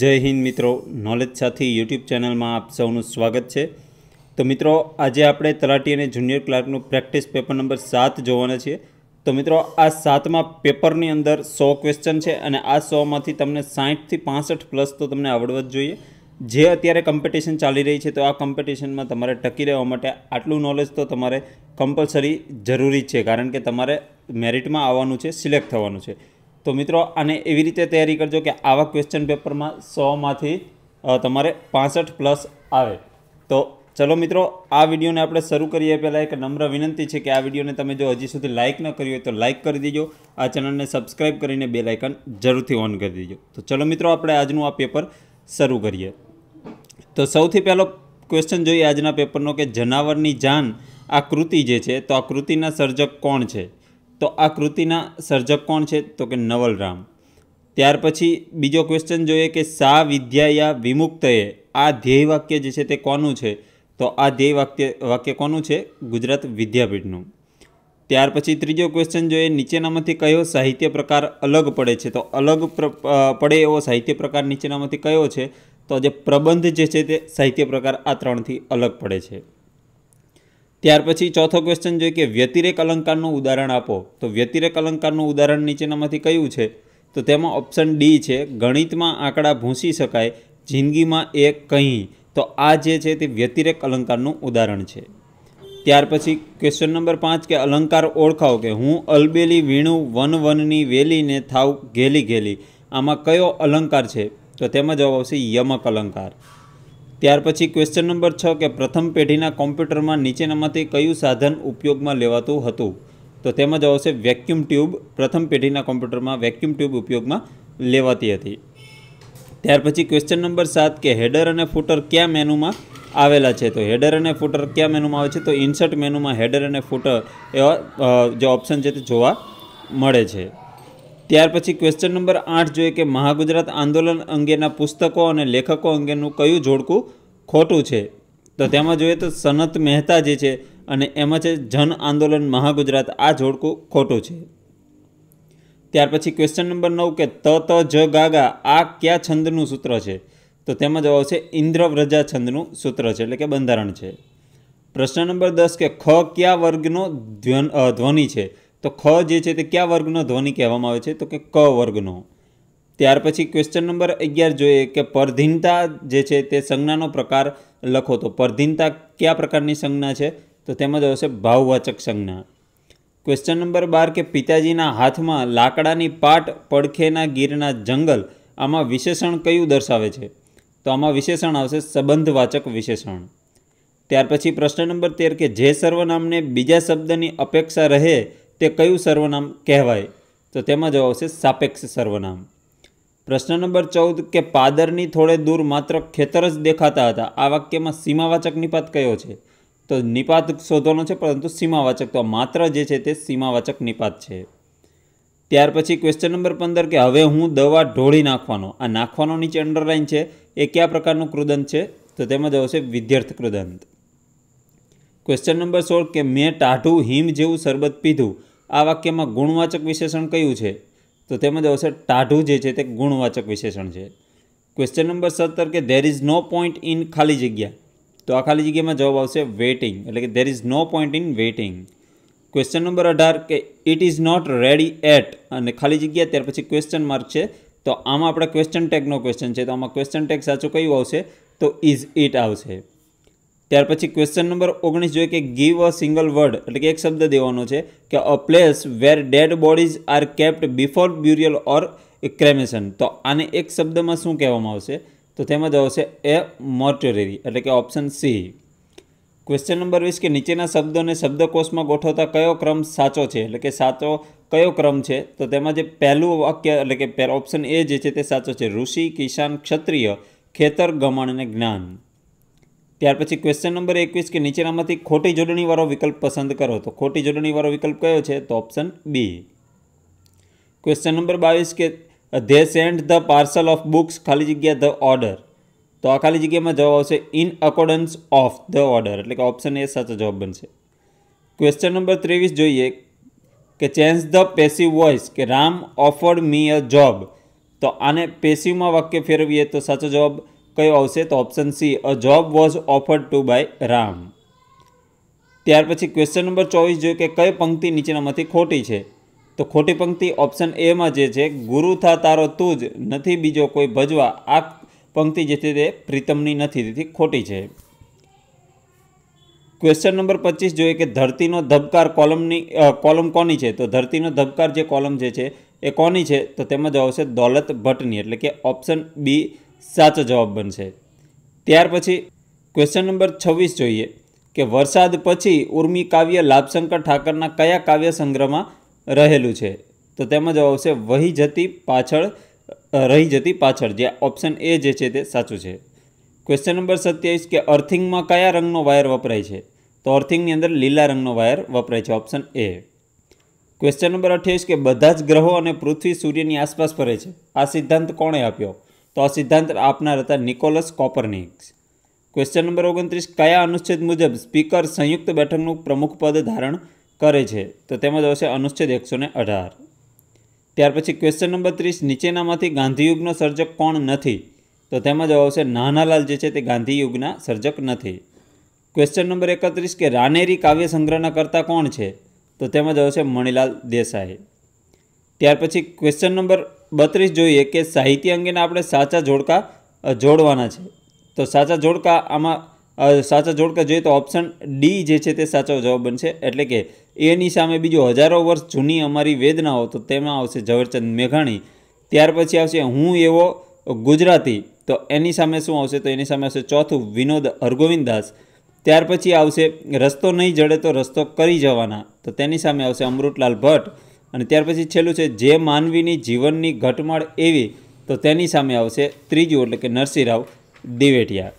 જય હિન્દ મિત્રો નોલેજ સાથી યુટ્યુબ ચેનલમાં આપ સૌનું સ્વાગત છે તો મિત્રો આજે આપણે તલાટી અને જુનિયર ક્લાર્કનું પ્રેક્ટિસ પેપર નંબર સાત જોવાના છીએ તો મિત્રો આ સાતમાં પેપરની અંદર સો ક્વેશ્ચન છે અને આ સોમાંથી તમને સાહીઠથી પાસઠ પ્લસ તો તમને આવડવા જ જોઈએ જે અત્યારે કોમ્પિટિશન ચાલી રહી છે તો આ કોમ્પિટિશનમાં તમારે ટકી રહેવા માટે આટલું નોલેજ તો તમારે કમ્પલસરી જરૂરી છે કારણ કે તમારે મેરિટમાં આવવાનું છે સિલેક્ટ થવાનું છે તો મિત્રો આને એવી રીતે તૈયારી કરજો કે આવા ક્વેશ્ચન પેપરમાં સોમાંથી તમારે પાસઠ પ્લસ આવે તો ચલો મિત્રો આ વિડીયોને આપણે શરૂ કરીએ પહેલાં એક નમ્ર વિનંતી છે કે આ વિડીયોને તમે જો હજી સુધી લાઇક ન કરી હોય તો લાઇક કરી દેજો આ ચેનલને સબસ્ક્રાઈબ કરીને બે લાઇકન જરૂરથી ઓન કરી દેજો તો ચલો મિત્રો આપણે આજનું આ પેપર શરૂ કરીએ તો સૌથી પહેલો ક્વેશ્ચન જોઈએ આજના પેપરનો કે જનાવરની જાન આ કૃતિ જે છે તો આ કૃતિના સર્જક કોણ છે તો આ કૃતિના સર્જક કોણ છે તો કે નવલરામ ત્યાર પછી બીજો ક્વેશ્ચન જોઈએ કે સા વિદ્યાયા વિમુક્તએ આ ધ્યેય વાક્ય જે છે તે કોનું છે તો આ ધ્યેય વાક્ય વાક્ય કોનું છે ગુજરાત વિદ્યાપીઠનું ત્યાર પછી ત્રીજો ક્વેશ્ચન જોઈએ નીચેનામાંથી કયો સાહિત્ય પ્રકાર અલગ પડે છે તો અલગ પડે એવો સાહિત્ય પ્રકાર નીચેનામાંથી કયો છે તો જે પ્રબંધ જે છે તે સાહિત્ય પ્રકાર આ ત્રણથી અલગ પડે છે ત્યાર પછી ચોથો ક્વેશ્ચન જોઈએ કે વ્યતિરેક અલંકારનું ઉદાહરણ આપો તો વ્યતિરેક અલંકારનું ઉદાહરણ નીચેનામાંથી કયું છે તો તેમાં ઓપ્શન ડી છે ગણિતમાં આંકડા ભૂંસી શકાય જિંદગીમાં એ કંઈ તો આ જે છે તે વ્યતિરેક અલંકારનું ઉદાહરણ છે ત્યાર પછી ક્વેશ્ચન નંબર પાંચ કે અલંકાર ઓળખાવો કે હું અલબેલી વીણું વન વનની વેલીને થાવ ઘેલી ઘેલી આમાં કયો અલંકાર છે તો તેમાં જવાબ આવશે યમક અલંકાર ત્યાર પછી ક્વેશ્ચન નંબર છ કે પ્રથમ પેઢીના કોમ્પ્યુટરમાં નીચેનામાંથી કયું સાધન ઉપયોગમાં લેવાતું હતું તો તેમાં જ આવશે વેક્યુમ ટ્યુબ પ્રથમ પેઢીના કોમ્પ્યુટરમાં વેક્યુમ ટ્યુબ ઉપયોગમાં લેવાતી હતી ત્યાર પછી ક્વેશ્ચન નંબર સાત કે હેડર અને ફૂટર કયા મેનુમાં આવેલા છે તો હેડર અને ફૂટર કયા મેનુમાં આવે છે તો ઇન્સર્ટ મેનુમાં હેડર અને ફૂટર એવા જે ઓપ્શન છે તે જોવા મળે છે ત્યાર પછી ક્વેશ્ચન નંબર આઠ જોઈએ કે મહાગુજરાત આંદોલન અંગેના પુસ્તકો અને લેખકો અંગેનું કયું જોડકું ખોટું છે તો તેમાં જોઈએ તો સનત મહેતા જે છે અને એમાં છે જન આંદોલન મહાગુજરાત આ જોડકું ખોટું છે ત્યાર પછી ક્વેશ્ચન નંબર નવ કે ત ત જ ગાગા આ કયા છંદનું સૂત્ર છે તો તેમાં જવાબ છે ઇન્દ્રવ્રજા છંદનું સૂત્ર છે એટલે કે બંધારણ છે પ્રશ્ન નંબર દસ કે ખ કયા વર્ગનો ધ્વન ધ્વનિ છે તો ખ જે છે તે કયા વર્ગનો ધ્વનિ કહેવામાં આવે છે તો કે ક વર્ગનો ત્યાર પછી ક્વેશ્ચન નંબર અગિયાર જોઈએ કે પરધીનતા જે છે તે સંજ્ઞાનો પ્રકાર લખો તો પરધીનતા કયા પ્રકારની સંજ્ઞા છે તો તેમાં જ આવશે ભાવવાચક સંજ્ઞા ક્વેશ્ચન નંબર બાર કે પિતાજીના હાથમાં લાકડાની પાટ પડખેના ગીરના જંગલ આમાં વિશેષણ કયું દર્શાવે છે તો આમાં વિશેષણ આવશે સંબંધવાચક વિશેષણ ત્યાર પછી પ્રશ્ન નંબર તેર કે જે સર્વનામને બીજા શબ્દની અપેક્ષા રહે તે કયું સર્વનામ કહેવાય તો તેમાં જવાબ આવશે સાપેક્ષ સર્વનામ પ્રશ્ન નંબર ચૌદ કે પાદરની થોડે દૂર માત્ર ખેતર જ દેખાતા હતા આ વાક્યમાં સીમાવાચક નિપાત કયો છે તો નિપાત શોધવાનો છે પરંતુ સીમાવાચક તો માત્ર જે છે તે સીમાવાચક નિપાત છે ત્યાર પછી ક્વેશ્ચન નંબર પંદર કે હવે હું દવા ઢોળી નાખવાનો આ નાખવાનો નીચે અંડરલાઇન છે એ કયા પ્રકારનું કૃદંત છે તો તેમાં જવાબ છે વિદ્યાર્થ કૃદંત ક્વેશ્ચન નંબર સોળ કે મેં ટાઢું હિમ જેવું શરબત પીધું આ વાક્યમાં ગુણવાચક વિશેષણ કયું છે તો તેમાં આવશે ટાઢું જે છે તે ગુણવાચક વિશેષણ છે ક્વેશ્ચન નંબર સત્તર કે there is no point in ખાલી જગ્યા તો આ ખાલી જગ્યામાં જવાબ આવશે વેઇટિંગ એટલે કે there is no point in waiting question number અઢાર કે it is not ready at અને ખાલી જગ્યા ત્યાર પછી ક્વેશ્ચન માર્ક છે તો આમાં આપણે ક્વેશ્ચન ટેગનો ક્વેશ્ચન છે તો આમાં ક્વેશ્ચન ટેગ સાચું કયું આવશે તો ઇઝ ઇટ આવશે ત્યાર પછી ક્વેશ્ચન નંબર ઓગણીસ જોઈએ કે ગીવ અ સિંગલ વર્ડ એટલે કે એક શબ્દ દેવાનો છે કે a place where dead bodies are kept before burial or cremation તો આને એક શબ્દમાં શું કહેવામાં આવશે તો તેમાં જ એ મોર્ટરી એટલે કે ઓપ્શન સી ક્વેશ્ચન નંબર વીસ કે નીચેના શબ્દોને શબ્દકોશમાં ગોઠવતા કયો ક્રમ સાચો છે એટલે કે સાચો કયો ક્રમ છે તો તેમાં જે પહેલું વાક્ય એટલે કે ઓપ્શન એ જે છે તે સાચો છે ઋષિ કિસાન ક્ષત્રિય ખેતર ગમણ અને જ્ઞાન ત્યાર પછી ક્વેશ્ચન નંબર એકવીસ કે નીચેનામાંથી ખોટી જોડણીવાળો વિકલ્પ પસંદ કરો તો ખોટી જોડણીવાળો વિકલ્પ કયો છે તો ઓપ્શન બી ક્વેશ્ચન નંબર બાવીસ કે they send the parcel of books ખાલી જગ્યા ધ ઓર્ડર તો આ ખાલી જગ્યામાં જવાબ આવશે in accordance of the order એટલે કે ઓપ્શન એ સાચો જવાબ બનશે ક્વેશ્ચન નંબર ત્રેવીસ જોઈએ કે ચેન્જ ધ પેસિવ વોઇસ કે Ram offered me a job તો આને પેસિવમાં વાક્ય ફેરવીએ તો સાચો જવાબ કયો આવશે તો option C a job was offered to by Ram ત્યાર પછી ક્વેશ્ચન નંબર ચોવીસ જોયું કે કઈ પંક્તિ નીચેનામાંથી ખોટી છે તો ખોટી પંક્તિ ઓપ્શન એમાં જે છે ગુરુ થા તારો તું જ નથી બીજો કોઈ ભજવા આ પંક્તિ જે છે તે પ્રીતમની નથી તેથી ખોટી છે ક્વેશ્ચન નંબર પચીસ જોઈએ કે ધરતીનો ધબકાર કોલમની કોલમ કોની છે તો ધરતીનો ધબકાર જે કોલમ જે છે એ કોની છે તો તેમાં જવાબ આવશે દોલત ભટ્ટની એટલે કે ઓપ્શન બી સાચો જવાબ બનશે ત્યાર પછી ક્વેશ્ચન નંબર છવ્વીસ જોઈએ કે વરસાદ પછી ઉર્મી કાવ્ય લાભશંકર ઠાકરના કયા કાવ્ય સંગ્રહમાં રહેલું છે તો તેમાં જવાબ આવશે વહી જતી પાછળ રહી જતી પાછળ જે ઓપ્શન એ જે છે તે સાચું છે ક્વેશ્ચન નંબર સત્યાવીસ કે અર્થિંગમાં કયા રંગનો વાયર વપરાય છે તો અર્થિંગની અંદર લીલા રંગનો વાયર વપરાય છે ઓપ્શન એ ક્વેશ્ચન નંબર અઠ્યાવીસ કે બધા જ ગ્રહો અને પૃથ્વી સૂર્યની આસપાસ ફરે છે આ સિદ્ધાંત કોણે આપ્યો તો આ સિદ્ધાંત આપનાર હતા નિકોલસ કોપરનિક્સ ક્વેશ્ચન નંબર ઓગણત્રીસ કયા અનુચ્છેદ મુજબ સ્પીકર સંયુક્ત બેઠકનું પ્રમુખ પદ ધારણ કરે છે તો તેમાં આવશે અનુચ્છેદ એકસો ને અઢાર ત્યાર પછી ક્વેશ્ચન નંબર ત્રીસ નીચેનામાંથી ગાંધીયુગનો સર્જક કોણ નથી તો તેમાં જવાબ આવશે નાનાલાલ જે છે તે ગાંધીયુગના સર્જક નથી ક્વેશ્ચન નંબર એકત્રીસ કે રાનેરી કાવ્ય સંગ્રહના કરતા કોણ છે તો તેમાં જવાબ આવશે મણિલાલ દેસાઈ ત્યાર પછી ક્વેશ્ચન નંબર બત્રીસ જોઈએ કે સાહિત્ય અંગેના આપણે સાચા જોડકા જોડવાના છે તો સાચા જોડકા આમાં સાચા જોડકા જોઈએ તો ઓપ્શન ડી જે છે તે સાચો જવાબ બનશે એટલે કે એની સામે બીજો હજારો વર્ષ જૂની અમારી વેદનાઓ તો તેમાં આવશે ઝવેરચંદ મેઘાણી ત્યાર પછી આવશે હું એવો ગુજરાતી તો એની સામે શું આવશે તો એની સામે આવશે ચોથું વિનોદ હરગોવિંદ દાસ ત્યાર પછી આવશે રસ્તો નહીં જડે તો રસ્તો કરી જવાના તો તેની સામે આવશે અમૃતલાલ ભટ્ટ અને ત્યાર પછી છેલ્લું છે જે માનવીની જીવનની ઘટમાળ એવી તો તેની સામે આવશે ત્રીજું એટલે કે નરસિંહરાવ દિવેટિયા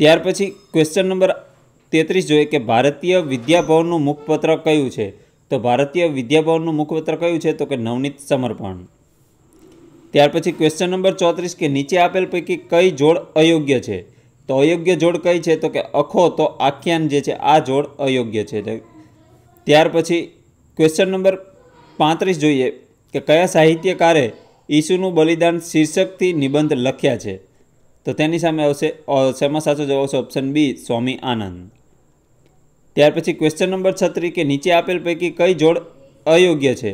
ત્યાર પછી ક્વેશ્ચન નંબર તેત્રીસ જોઈએ કે ભારતીય વિદ્યાભવનનું મુખપત્ર કયું છે તો ભારતીય વિદ્યાભવનનું મુખપત્ર કયું છે તો કે નવનીત સમર્પણ ત્યાર પછી ક્વેશ્ચન નંબર ચોત્રીસ કે નીચે આપેલ પૈકી કઈ જોડ અયોગ્ય છે તો અયોગ્ય જોડ કઈ છે તો કે અખો તો આખ્યાન જે છે આ જોડ અયોગ્ય છે ત્યાર પછી ક્વેશ્ચન નંબર પાંત્રીસ જોઈએ કે કયા સાહિત્યકારે ઈસુનું બલિદાન શીર્ષકથી નિબંધ લખ્યા છે તો તેની સામે આવશે શેમાં સાચો જવાબ છે ઓપ્શન બી સ્વામી આનંદ ત્યાર પછી ક્વેશ્ચન નંબર છત્રી કે નીચે આપેલ પૈકી કઈ જોડ અયોગ્ય છે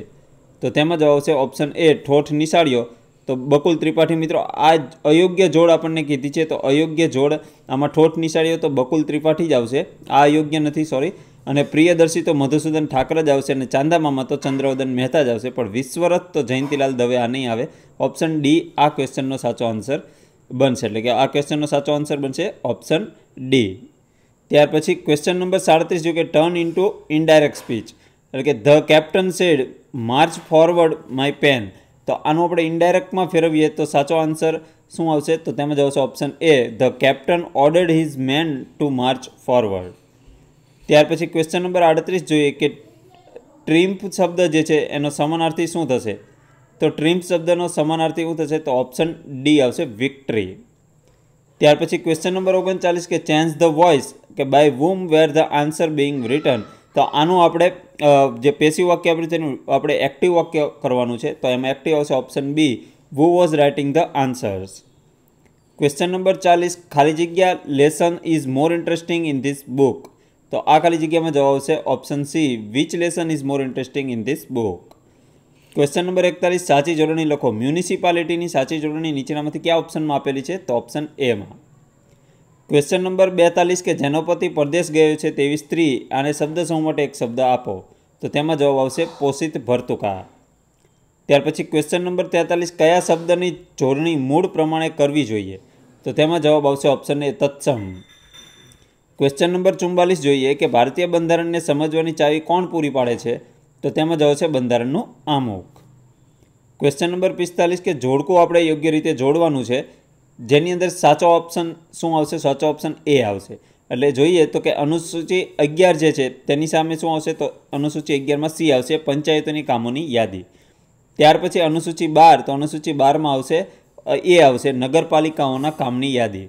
તો તેમાં જવાબ આવશે ઓપ્શન એ ઠોઠ નિશાળ્યો તો બકુલ ત્રિપાઠી મિત્રો આ અયોગ્ય જોડ આપણને કીધી છે તો અયોગ્ય જોડ આમાં ઠોઠ નિશાળ્યો તો બકુલ ત્રિપાઠી જ આવશે આ અયોગ્ય નથી સોરી અને પ્રિયદર્શી તો મધુસૂદન ઠાકર જ આવશે અને ચાંદામામાં તો ચંદ્રવદન મહેતા જ આવશે પણ વિશ્વરથ તો જયંતિલાલ દવે આ નહીં આવે ઓપ્શન ડી આ ક્વેશ્ચનનો સાચો આન્સર બનશે એટલે કે આ ક્વેશ્ચનનો સાચો આન્સર બનશે ઓપ્શન ડી ત્યાર પછી ક્વેશ્ચન નંબર સાડત્રીસ જો કે ટર્ન ઇન્ટુ ઇનડાયરેક્ટ સ્પીચ એટલે કે the captain said march forward my men તો આનું આપણે ઇનડાયરેક્ટમાં ફેરવીએ તો સાચો આન્સર શું આવશે તો તેમાં જ આવશે option A the captain ordered his men to march forward ત્યાર પછી ક્વેશ્ચન નંબર આડત્રીસ જોઈએ કે ટ્રીમ્પ શબ્દ જે છે એનો સમાનાર્થી શું થશે તો ટ્રીમ્પ શબ્દનો સમાનાર્થી શું થશે તો ઓપ્શન ડી આવશે વિક્ટરી ત્યાર પછી ક્વેશ્ચન નંબર ઓગણચાલીસ કે ચેન્જ ધ વોઇસ કે by whom were the answer being written તો આનું આપણે જે પેસિવ વાક્ય આપણે તેનું આપણે એક્ટિવ વાક્ય કરવાનું છે તો એમાં એક્ટિવ આવશે option B who was writing the answers question number ચાલીસ ખાલી જગ્યા lesson is more interesting in this book તો આ ખાલી જગ્યામાં જવાબ આવશે option C which lesson is more interesting in this book question number એકતાલીસ સાચી જોડણી લખો મ્યુનિસિપાલિટીની સાચી જોડણી નીચેનામાંથી ક્યાં ઓપ્શનમાં આપેલી છે તો ઓપ્શન એમાં ક્વેશ્ચન નંબર બેતાલીસ કે જેનો પતિ પરદેશ ગયો છે તેવી સ્ત્રી આને શબ્દ સમૂહ માટે એક શબ્દ આપો તો તેમાં જવાબ આવશે પોષિત ભરતુકા ત્યાર પછી ક્વેશ્ચન નંબર તેતાલીસ કયા શબ્દની જોડણી મૂળ પ્રમાણે કરવી જોઈએ તો તેમાં જવાબ આવશે ઓપ્શન એ તત્સમ ક્વેશ્ચન નંબર ચુમ્બાલીસ જોઈએ કે ભારતીય બંધારણને સમજવાની ચાવી કોણ પૂરી પાડે છે તો તેમાં જવાબ છે બંધારણનું આમુખ ક્વેશ્ચન નંબર પિસ્તાલીસ કે જોડકું આપણે યોગ્ય રીતે જોડવાનું છે જેની અંદર સાચો ઓપ્શન શું આવશે સાચો ઓપ્શન એ આવશે એટલે જોઈએ તો કે અનુસૂચિ અગિયાર જે છે તેની સામે શું આવશે તો અનુસૂચિ અગિયારમાં સી આવશે પંચાયતોની કામોની યાદી ત્યાર પછી અનુસૂચિ બાર તો અનુસૂચિ બારમાં આવશે એ આવશે નગરપાલિકાઓના કામની યાદી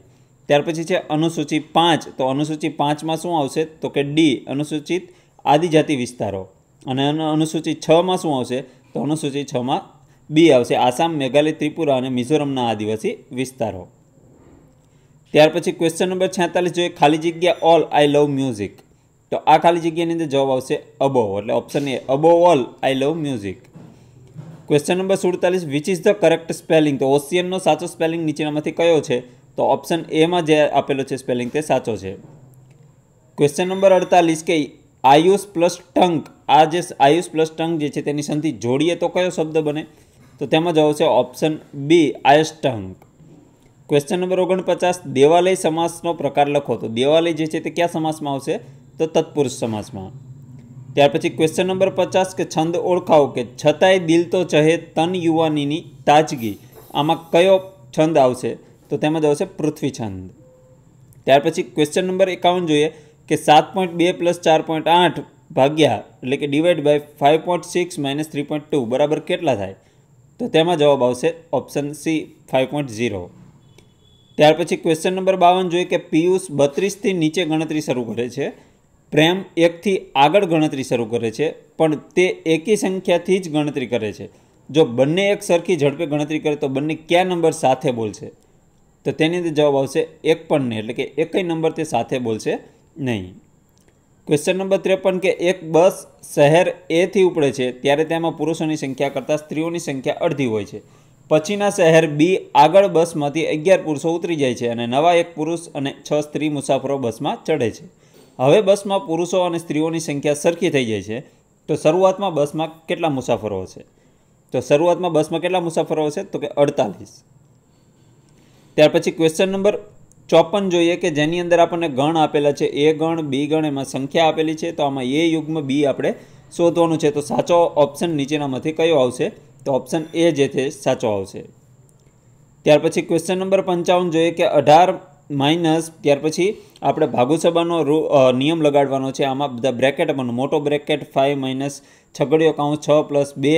ત્યાર પછી છે અનુસૂચિ પાંચ તો અનુસૂચિ પાંચમાં શું આવશે તો કે ડી અનુસૂચિત આદિજાતિ વિસ્તારો અને અનુસૂચિ છમાં શું આવશે તો અનુસૂચિ છમાં બી આવશે આસામ મેઘાલય ત્રિપુરા અને મિઝોરમના આદિવાસી વિસ્તારો ત્યાર પછી ક્વેશ્ચન નંબર છેતાલીસ જોઈએ ખાલી જગ્યા ઓલ આઈ લવ મ્યુઝિક તો આ ખાલી જગ્યાની અંદર જવાબ આવશે અબોવ એટલે option A above all I love music question number સુડતાલીસ which is the correct spelling તો ઓસિયનનો સાચો સ્પેલિંગ નીચેનામાંથી કયો છે તો ઓપ્શન એમાં જે આપેલો છે સ્પેલિંગ તે સાચો છે ક્વેશ્ચન નંબર અડતાલીસ કે આયુષ પ્લસ ટંક આ જે આયુષ પ્લસ ટંક જે છે તેની સંધિ જોડીએ તો કયો શબ્દ બને તો તેમાં જવાબ છે ઓપ્શન બી આયુષ ટંક ક્વેશ્ચન નંબર ઓગણપચાસ દેવાલય સમાસનો પ્રકાર લખો તો દેવાલય જે છે તે કયા સમાસમાં આવશે તો તત્પુરુષ સમાસમાં ત્યાર પછી ક્વેશ્ચન નંબર પચાસ કે છંદ ઓળખાવો કે છતાંય દિલ તો ચહે તન યુવાનીની તાજગી આમાં કયો છંદ આવશે તો તેમાં આવશે પૃથ્વી છંદ ત્યાર પછી ક્વેશ્ચન નંબર એકાવન જોઈએ કે સાત પોઈન્ટ બે પ્લસ ચાર પોઈન્ટ આઠ ભાગ્યા એટલે કે divide by five point six minus three point two બરાબર કેટલા થાય તો તેમાં જવાબ આવશે option C five point zero ત્યાર પછી ક્વેશ્ચન નંબર બાવન જોઈએ કે પિયુષ બત્રીસથી નીચે ગણતરી શરૂ કરે છે પ્રેમ એકથી આગળ ગણતરી શરૂ કરે છે પણ તે એકી સંખ્યાથી જ ગણતરી કરે છે જો બંને એક સરખી ઝડપે ગણતરી કરે તો બંને કયા નંબર સાથે બોલશે તો તેની અંદર જવાબ આવશે એક પણ નહીં એટલે કે એકય નંબર તે સાથે બોલશે નહીં ક્વેશ્ચન નંબર ત્રેપન કે એક બસ શહેર એથી ઉપડે છે ત્યારે તેમાં પુરુષોની સંખ્યા કરતાં સ્ત્રીઓની સંખ્યા અડધી હોય છે પછીના શહેર બી આગળ બસમાંથી અગિયાર પુરુષો ઉતરી જાય છે અને નવા એક પુરુષ અને છ સ્ત્રી મુસાફરો બસમાં ચડે છે હવે બસમાં પુરુષો અને સ્ત્રીઓની સંખ્યા સરખી થઈ જાય છે તો શરૂઆતમાં બસમાં કેટલા મુસાફરો હશે તો શરૂઆતમાં બસમાં કેટલા મુસાફરો હશે તો કે અડતાલીસ ત્યાર પછી ક્વેશ્ચન નંબર ચોપન જોઈએ કે જેની અંદર આપણને ગણ આપેલા છે એ ગણ બી ગણ એમાં સંખ્યા આપેલી છે તો આમાં એ યુગ્મ બી આપણે શોધવાનું છે તો સાચો ઓપ્શન નીચેનામાંથી કયો આવશે તો ઓપ્શન એ જે છે સાચો આવશે ત્યાર પછી ક્વેશ્ચન નંબર પંચાવન જોઈએ કે અઢાર માઇનસ ત્યાર પછી આપણે ભાગુસભાનો નિયમ લગાડવાનો છે આમાં બધા બ્રેકેટ પણ મોટો બ્રેકેટ ફાઇવ માઇનસ છગડીયો કાઉન્સ છ પ્લસ બે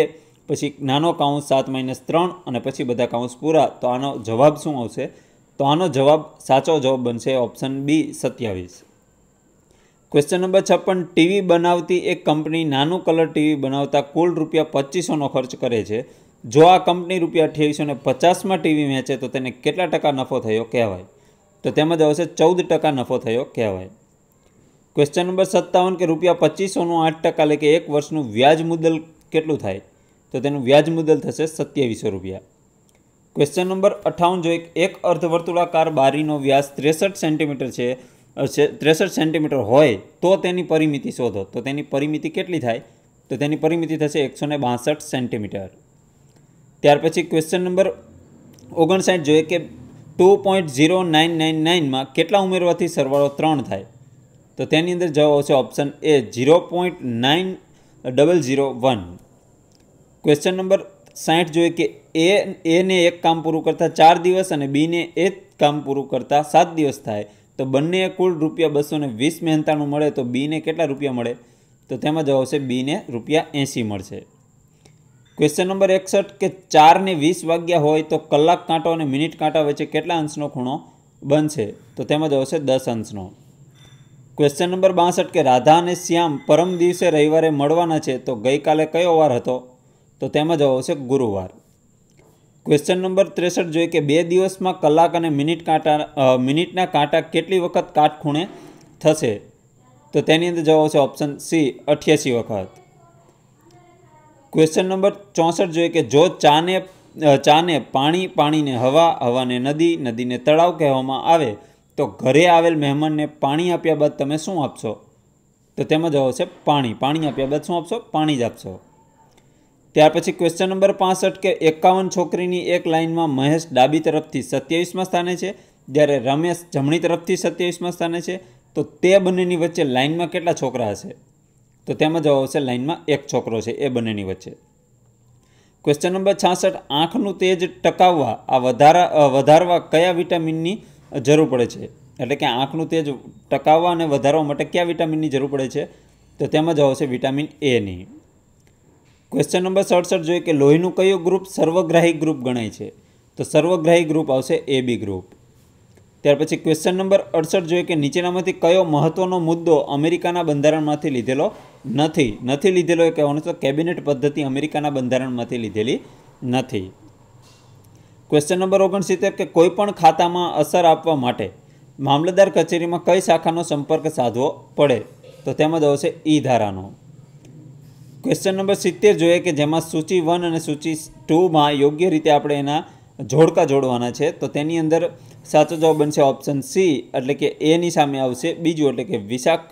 પછી નાનો કાઉન્સ સાત માઇનસ ત્રણ અને પછી બધા કાઉન્સ પૂરા તો આનો જવાબ શું આવશે તો આનો જવાબ સાચો જવાબ બનશે ઓપ્શન બી સત્યાવીસ ક્વેશ્ચન નંબર છપ્પન ટીવી બનાવતી એક કંપની નાનું કલર ટીવી બનાવતા કુલ રૂપિયા પચીસોનો ખર્ચ કરે છે જો આ કંપની રૂપિયા અઠ્યાવીસો ને પચાસમાં ટીવી વેચે તો તેને કેટલા ટકા નફો થયો કહેવાય તો તેમજ આવશે ચૌદ ટકા નફો થયો કહેવાય ક્વેશ્ચન નંબર સત્તાવન કે રૂપિયા પચીસોનું આઠ ટકા એટલે કે એક વર્ષનું વ્યાજ મુદ્દલ કેટલું થાય તો તેનું વ્યાજ મુદ્દલ થશે સત્યાવીસો રૂપિયા ક્વેશ્ચન નંબર અઠાવન જો એક અર્ધવર્તુળાકાર બારીનો વ્યાસ ત્રેસઠ સેન્ટીમીટર છે ત્રેસઠ સેન્ટીમીટર હોય તો તેની પરિમિતિ શોધો તો તેની પરિમિતિ કેટલી થાય તો તેની પરિમિતિ થશે એકસો ને બાસઠ સેન્ટીમીટર ત્યાર પછી ક્વેશ્ચન નંબર ઓગણસાઠ જોઈએ કે two point zero nine nine નાઇનમાં કેટલા ઉમેરવાથી સરવાળો ત્રણ થાય તો તેની અંદર જવાબ આવશે option A zero point nine double zero one question number સાઠ જોઈએ કે એ એને એક કામ પૂરું કરતાં ચાર દિવસ અને બીને એ કામ પૂરું કરતાં સાત દિવસ થાય તો બંને કુલ રૂપિયા બસો ને વીસ મહેનતાણું મળે તો બીને કેટલા રૂપિયા મળે તો તેમાં જવાબ આવશે બીને રૂપિયા એંસી મળશે ક્વેશ્ચન નંબર એકસઠ કે ચારને વીસ વાગ્યા હોય તો કલાક કાંટો અને મિનિટ કાંટા વચ્ચે કેટલા અંશનો ખૂણો બનશે તો તેમાં જવાબ દસ અંશનો ક્વેશ્ચન નંબર બાસઠ કે રાધા અને શ્યામ પરમ દિવસે રવિવારે મળવાના છે તો ગઈકાલે કયો વાર હતો તો તેમાં જવાબ આવશે ગુરુવાર ક્વેશ્ચન નંબર ત્રેસઠ જોઈએ કે બે દિવસમાં કલાક અને મિનિટ કાંટા મિનિટના કાંટા કેટલી વખત કાટખૂણે થશે તો તેની અંદર જવાબ આવશે ઓપ્શન સી અઠ્યાસી વખત ક્વેશ્ચન નંબર ચોસઠ જોઈએ કે જો ચાને ચાને પાણી પાણીને હવા હવાને નદી નદીને તળાવ કહેવામાં આવે તો ઘરે આવેલ મહેમાનને પાણી આપ્યા બાદ તમે શું આપશો તો તેમાં જવાબ આવશે પાણી પાણી આપ્યા બાદ શું આપશો પાણી જ આપશો ત્યાર પછી ક્વેશ્ચન નંબર પાસઠ કે એકાવન છોકરીની એક લાઇનમાં મહેશ ડાબી તરફથી સત્યાવીસમાં સ્થાને છે જ્યારે રમેશ જમણી તરફથી સત્યાવીસમાં સ્થાને છે તો તે બંનેની વચ્ચે લાઇનમાં કેટલા છોકરા હશે તો તેમાં જવાબ આવશે લાઇનમાં એક છોકરો છે એ બંનેની વચ્ચે ક્વેશ્ચન નંબર છાસઠ આંખનું તેજ ટકાવવા આ વધારા વધારવા કયા વિટામિનની જરૂર પડે છે એટલે કે આંખનું તેજ ટકાવવા અને વધારવા માટે કયા વિટામિનની જરૂર પડે છે તો તેમાં જવાબ આવશે વિટામિન એની ક્વેશ્ચન નંબર સડસઠ જોઈએ કે લોહીનું કયું ગ્રુપ સર્વગ્રાહી ગ્રુપ ગણાય છે તો સર્વગ્રાહી ગ્રુપ આવશે એ બી ગ્રુપ ત્યાર પછી ક્વેશ્ચન નંબર અડસઠ જોઈએ કે નીચેનામાંથી કયો મહત્વનો મુદ્દો અમેરિકાના બંધારણમાંથી લીધેલો નથી નથી લીધેલો એ કહેવાનો તો કેબિનેટ પદ્ધતિ અમેરિકાના બંધારણમાંથી લીધેલી નથી ક્વેશ્ચન નંબર ઓગણસિત્તેર કે કોઈપણ ખાતામાં અસર આપવા માટે મામલતદાર કચેરીમાં કઈ શાખાનો સંપર્ક સાધવો પડે તો તેમાં આવશે ઈ ધારાનો ક્વેશ્ચન નંબર સિત્તેર જોઈએ કે જેમાં સૂચિ વન અને સૂચિ ટુમાં યોગ્ય રીતે આપણે એના જોડકા જોડવાના છે તો તેની અંદર સાચો જવાબ બનશે ઓપ્શન સી એટલે કે એની સામે આવશે બીજું એટલે કે વિશાખ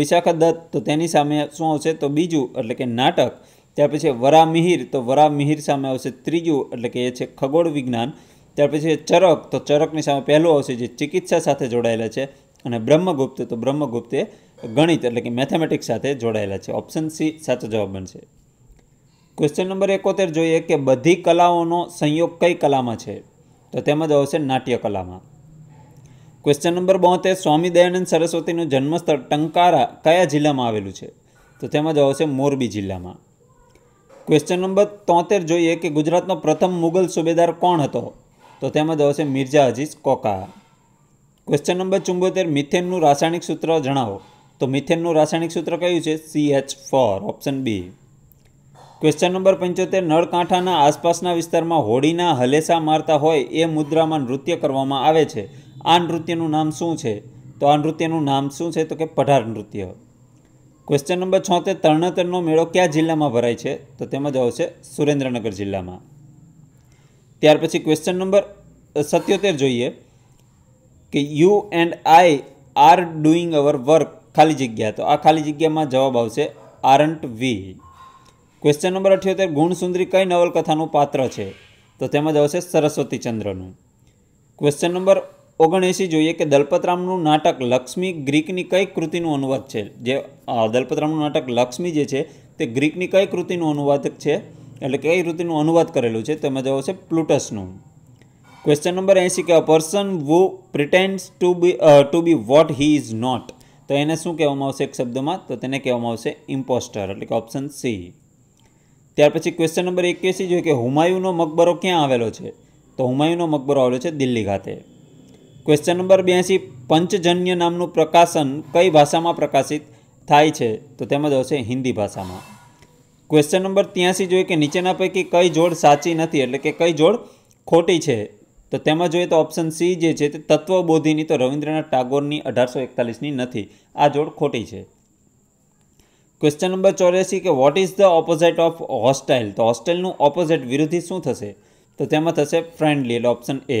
વિશાખા દત્ત તો તેની સામે શું આવશે તો બીજું એટલે કે નાટક ત્યાર પછી વરા મિહિર તો વરા મિહિર સામે આવશે ત્રીજું એટલે કે એ છે ખગોળ વિજ્ઞાન ત્યાર પછી ચરક તો ચરકની સામે પહેલું આવશે જે ચિકિત્સા સાથે જોડાયેલા છે અને બ્રહ્મગુપ્ત તો બ્રહ્મગુપ્તે ગણિત એટલે કે મેથેમેટિક્સ સાથે જોડાયેલા છે ઓપ્શન સી સાચો જવાબ બનશે ક્વેશ્ચન નંબર એકોતેર જોઈએ કે બધી કલાઓનો સંયોગ કઈ કલામાં છે તો તેમાં જ આવશે નાટ્ય કલામાં ક્વેશ્ચન નંબર બોતેર સ્વામી દયાનંદ સરસ્વતીનું જન્મસ્થળ ટંકારા કયા જિલ્લામાં આવેલું છે તો તેમાં જવાબ આવશે મોરબી જિલ્લામાં ક્વેશ્ચન નંબર તોતેર જોઈએ કે ગુજરાતનો પ્રથમ મુગલ સુબેદાર કોણ હતો તો તેમાં જવાબ આવશે મિર્ઝા અજીઝ કોકા ક્વેશ્ચન નંબર ચુંબોતેર મિથેનનું રાસાયણિક સૂત્ર જણાવો તો મિથેનનું રાસાયણિક સૂત્ર કયું છે C H four option B question number પંચોતેર નળકાંઠાના આસપાસના વિસ્તારમાં હોડીના હલેસા મારતા હોય એ મુદ્રામાં નૃત્ય કરવામાં આવે છે આ નૃત્યનું નામ શું છે તો આ નૃત્યનું નામ શું છે તો કે પઢાર નૃત્ય ક્વેશ્ચન નંબર છોતેર તરણેતરનો મેળો ક્યાં જિલ્લામાં ભરાય છે તો તેમાં જ આવશે સુરેન્દ્રનગર જિલ્લામાં ત્યાર પછી ક્વેશ્ચન નંબર સત્યોતેર જોઈએ કે you and I are doing our work ખાલી જગ્યા તો આ ખાલી જગ્યામાં જવાબ આવશે આરન્ટ વી ક્વેશ્ચન નંબર અઠ્યોતેર ગુણસુંદરી કઈ નવલકથાનું પાત્ર છે તો તેમાં જ આવશે સરસ્વતીચંદ્રનું ક્વેશ્ચન નંબર ઓગણએંસી જોઈએ કે દલપતરામનું નાટક લક્ષ્મી ગ્રીકની કઈ કૃતિનું અનુવાદ છે જે દલપતરામનું નાટક લક્ષ્મી જે છે તે ગ્રીકની કઈ કૃતિનું અનુવાદક છે એટલે કઈ કૃતિનું અનુવાદ કરેલું છે તેમાં જ આવશે પ્લુટસનું ક્વેશ્ચન નંબર એંસી કે a person who pretend to be to be what he is not તો એને શું કહેવામાં આવશે એક શબ્દમાં તો તેને કહેવામાં આવશે ઇમ્પોસ્ટર એટલે કે ઓપ્શન સી ત્યાર પછી ક્વેશ્ચન નંબર એકવીસી જોઈએ કે હુમાયુનો મકબરો ક્યાં આવેલો છે તો હુમાયુનો મકબરો આવેલો છે દિલ્હી ખાતે ક્વેશ્ચન નંબર બ્યાસી પંચજન્ય નામનું પ્રકાશન કઈ ભાષામાં પ્રકાશિત થાય છે તો તેમાં જ આવશે હિન્દી ભાષામાં ક્વેશ્ચન નંબર ત્યાંસી જોઈએ કે નીચેના પૈકી કઈ જોડ સાચી નથી એટલે કે કઈ જોડ ખોટી છે તો તેમાં જોઈએ તો ઓપ્શન સી જે છે તે તત્વબોધિની તો રવિન્દ્રનાથ ટાગોરની અઢારસો એકતાલીસની નથી આ જોડ ખોટી છે ક્વેશ્ચન નંબર ચોર્યાસી કે what is the opposite of hostile તો હોસ્ટેલનું ઓપોઝિટ વિરોધી શું થશે તો તેમાં થશે ફ્રેન્ડલી એટલે ઓપ્શન એ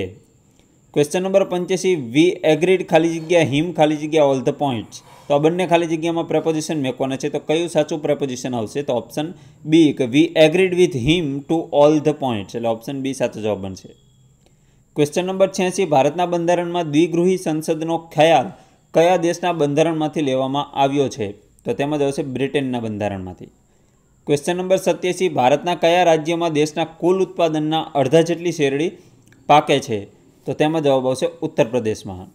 ક્વેશ્ચન નંબર પંચ્યાસી વી એગ્રીડ ખાલી જગ્યા હિમ ખાલી જગ્યા ઓલ ધ પોઈન્ટ્સ તો આ બંને ખાલી જગ્યામાં પ્રેપોઝિશન મેકવાના છે તો કયું સાચું પ્રેપોઝિશન આવશે તો ઓપ્શન બી કે we agreed with him to all the points એટલે ઓપ્શન બી સાચો જવાબ બનશે ક્વેશ્ચન નંબર છ્યાસી ભારતના બંધારણમાં દ્વિગૃહી સંસદનો ખ્યાલ કયા દેશના બંધારણમાંથી લેવામાં આવ્યો છે તો તેમાં જ આવશે બ્રિટનના બંધારણમાંથી ક્વેશ્ચન નંબર સત્યાસી ભારતના કયા રાજ્યમાં દેશના કુલ ઉત્પાદનના અડધા જેટલી શેરડી પાકે છે તો તેમાં જવાબ આવશે ઉત્તર પ્રદેશમાં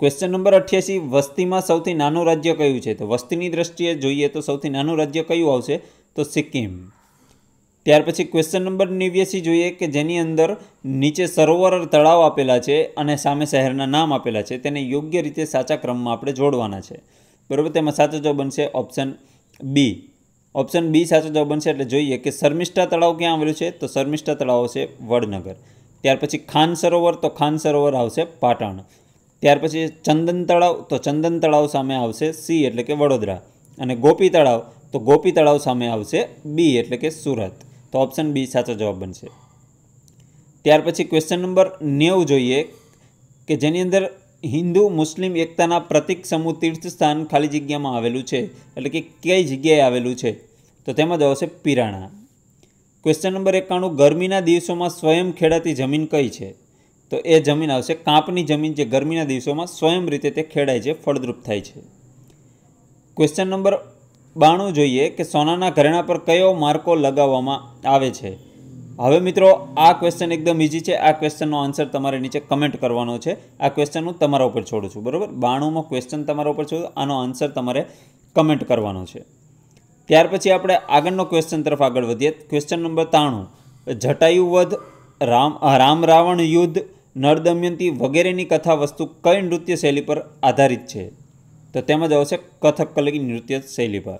ક્વેશ્ચન નંબર અઠ્યાસી વસ્તીમાં સૌથી નાનું રાજ્ય કયું છે તો વસ્તીની દ્રષ્ટિએ જોઈએ તો સૌથી નાનું રાજ્ય કયું આવશે તો સિક્કિમ ત્યાર પછી ક્વેશ્ચન નંબર નેવ્યાસી જોઈએ કે જેની અંદર નીચે સરોવર તળાવ આપેલા છે અને સામે શહેરના નામ આપેલા છે તેને યોગ્ય રીતે સાચા ક્રમમાં આપણે જોડવાના છે બરાબર તેમાં સાચો જવાબ બનશે ઓપ્શન બી ઓપ્શન બી સાચો જવાબ બનશે એટલે જોઈએ કે શર્મિષ્ઠા તળાવ ક્યાં આવેલું છે તો શર્મિષ્ઠા તળાવ છે વડનગર ત્યાર પછી ખાન સરોવર તો ખાન સરોવર આવશે પાટણ ત્યાર પછી ચંદન તળાવ તો ચંદન તળાવ સામે આવશે સી એટલે કે વડોદરા અને ગોપી તળાવ તો ગોપી તળાવ સામે આવશે બી એટલે કે સુરત તો ઓપ્શન બી સાચો જવાબ બનશે ત્યાર પછી ક્વેશ્ચન નંબર નેવું જોઈએ કે જેની અંદર હિન્દુ મુસ્લિમ એકતાના પ્રતિક સમૂહ તીર્થસ્થાન ખાલી જગ્યામાં આવેલું છે એટલે કે કઈ જગ્યાએ આવેલું છે તો તેમાં જવાબ છે પિરાણા ક્વેશ્ચન નંબર એકાણું ગરમીના દિવસોમાં સ્વયં ખેડાતી જમીન કઈ છે તો એ જમીન આવશે કાંપની જમીન જે ગરમીના દિવસોમાં સ્વયં રીતે તે ખેડાય છે ફળદ્રુપ થાય છે ક્વેશ્ચન નંબર બાણું જોઈએ કે સોનાના ઘરેણા પર કયો માર્કો લગાવવામાં આવે છે હવે મિત્રો આ ક્વેશ્ચન એકદમ ઇઝી છે આ ક્વેશ્ચનનો આન્સર તમારે નીચે કમેન્ટ કરવાનો છે આ ક્વેશ્ચન હું તમારા ઉપર છોડું છું બરાબર બાણુંમાં ક્વેશ્ચન તમારા ઉપર છોડું આનો આન્સર તમારે કમેન્ટ કરવાનો છે ત્યાર પછી આપણે આગળનો ક્વેશ્ચન તરફ આગળ વધીએ ક્વેશ્ચન નંબર ત્રાણું જટાયુ વધ રામ રામ રાવણ યુદ્ધ નરદમયંતી વગેરેની કથા વસ્તુ કઈ નૃત્ય શૈલી પર આધારિત છે તો તેમાં જ આવશે કથકલી નૃત્ય શૈલી પર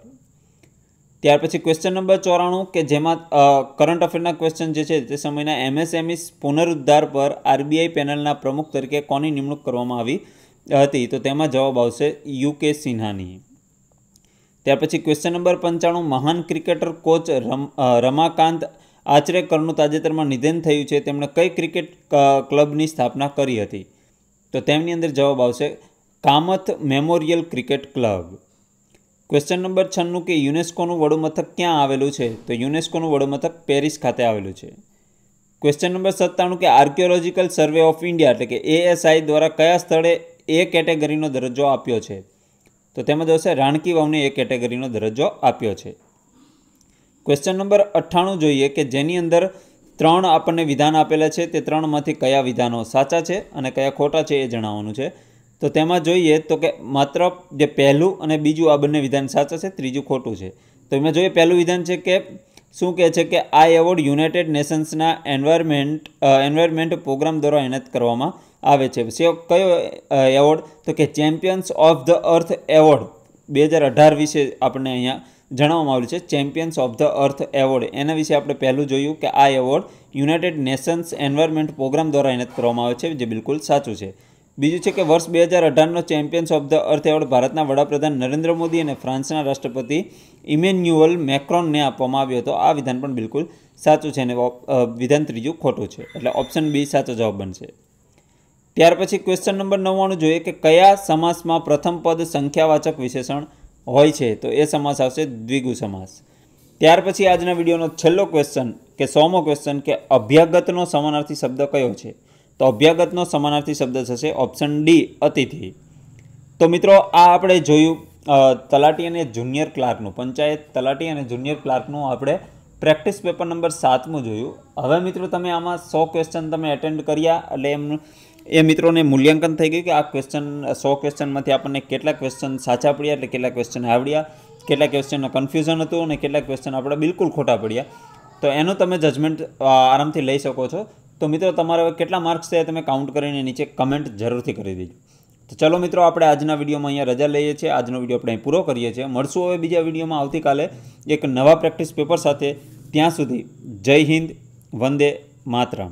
ત્યાર પછી ક્વેશ્ચન નંબર ચોરાણું કે જેમાં કરંટ અફેરના ક્વેશ્ચન જે છે તે સમયના એમએસએમઈસ e પુનરુદ્ધાર પર આરબીઆઈ પેનલના પ્રમુખ તરીકે કોની નિમણૂક કરવામાં આવી હતી તો તેમાં જવાબ આવશે યુકે સિન્હાની ત્યાર પછી ક્વેશ્ચન નંબર પંચાણું મહાન ક્રિકેટર કોચ રમ રમાકાંત આચરેકરનું તાજેતરમાં નિધન થયું છે તેમણે કઈ ક્રિકેટ ક્લબની સ્થાપના કરી હતી તો તેમની અંદર જવાબ આવશે Kamath memorial cricket club question number છન્નું કે યુનેસ્કોનું વડુમથક ક્યાં આવેલું છે તો યુનેસ્કોનું વડુમથક પેરિસ ખાતે આવેલું છે ક્વેશ્ચન નંબર સત્તાણું કે આર્કિયોલોજીકલ સર્વે ઓફ ઇન્ડિયા એટલે કે એએસઆઈ દ્વારા કયા સ્થળે એ કેટેગરીનો દરજ્જો આપ્યો છે તો તેમાં જોશે રાણકી વાવને એ કેટેગરીનો દરજ્જો આપ્યો છે ક્વેશ્ચન નંબર અઠ્ઠાણું જોઈએ કે જેની અંદર ત્રણ આપણને વિધાન આપેલા છે તે ત્રણમાંથી કયા વિધાનો સાચા છે અને કયા ખોટા છે એ જણાવવાનું છે તો તેમાં જોઈએ તો કે માત્ર જે પહેલું અને બીજું આ બંને વિધાન સાચું છે ત્રીજું ખોટું છે તો એમાં જોઈએ પહેલું વિધાન છે કે શું કહે છે કે આ એવોર્ડ યુનાઇટેડ નેશન્સના એન્વાયરમેન્ટ એન્વાયરમેન્ટ પ્રોગ્રામ દ્વારા એનાયત કરવામાં આવે છે કયો એવોર્ડ તો કે champions of the earth award બે હજાર અઢાર વિશે આપણને અહીંયા જણાવવામાં આવ્યું છે champions of the earth award એના વિશે આપણે પહેલું જોયું કે આ award united nations environment programme દ્વારા એનાયત કરવામાં આવે છે જે બિલકુલ સાચું છે બીજું છે કે વર્ષ બે હજાર અઢારનો champions of the earth award ભારતના વડાપ્રધાન નરેન્દ્ર મોદી અને ફ્રાન્સના રાષ્ટ્રપતિ ઇમેન્યુઅલ મેક્રોનને આપવામાં આવ્યો હતો આ વિધાન પણ બિલકુલ સાચું છે અને વિધાન ત્રીજું ખોટું છે એટલે ઓપ્શન બી સાચો જવાબ બનશે ત્યાર પછી ક્વેશ્ચન નંબર નવ્વાણું જોઈએ કે કયા સમાસમાં પ્રથમ પદ સંખ્યાવાચક વિશેષણ હોય છે તો એ સમાસ આવશે દ્વિગુ સમાસ ત્યાર પછી આજના વિડીયોનો છેલ્લો ક્વેશ્ચન કે સોમો ક્વેશ્ચન કે અભ્યાગતનો સમાનાર્થી શબ્દ કયો છે તો અભ્યાગતનો સમાનાર્થી શબ્દ થશે ઓપ્શન ડી અતિથિ તો મિત્રો આ આપણે જોયું તલાટી અને જુનિયર ક્લાર્કનું પંચાયત તલાટી અને જુનિયર ક્લાર્કનું આપણે પ્રેક્ટિસ પેપર નંબર સાતમું જોયું હવે મિત્રો તમે આમાં સો ક્વેશ્ચન તમે એટેન્ડ કર્યા એટલે એમ એ મિત્રોને મૂલ્યાંકન થઈ ગયું કે આ ક્વેશ્ચન સો ક્વેશ્ચનમાંથી આપણને કેટલા ક્વેશ્ચન સાચા પડ્યા એટલે કેટલા ક્વેશ્ચન આવડ્યા કેટલા ક્વેશ્ચનના કન્ફ્યુઝન હતું અને કેટલા ક્વેશ્ચન આપણે બિલકુલ ખોટા પડ્યા તો એનું તમે જજમેન્ટ આરામથી લઈ શકો છો તો મિત્રો તમારે હવે કેટલા માર્ક્સ છે તમે કાઉન્ટ કરીને નીચે કમેન્ટ જરૂરથી કરી દેજો તો ચલો મિત્રો આપણે આજના વિડીયોમાં અહીંયા રજા લઈએ છીએ આજનો વિડીયો આપણે પૂરો કરીએ છીએ મળશું હવે બીજા વિડીયોમાં આવતીકાલે એક નવા પ્રેક્ટિસ પેપર સાથે ત્યાં સુધી જય હિન્દ વંદે માતરમ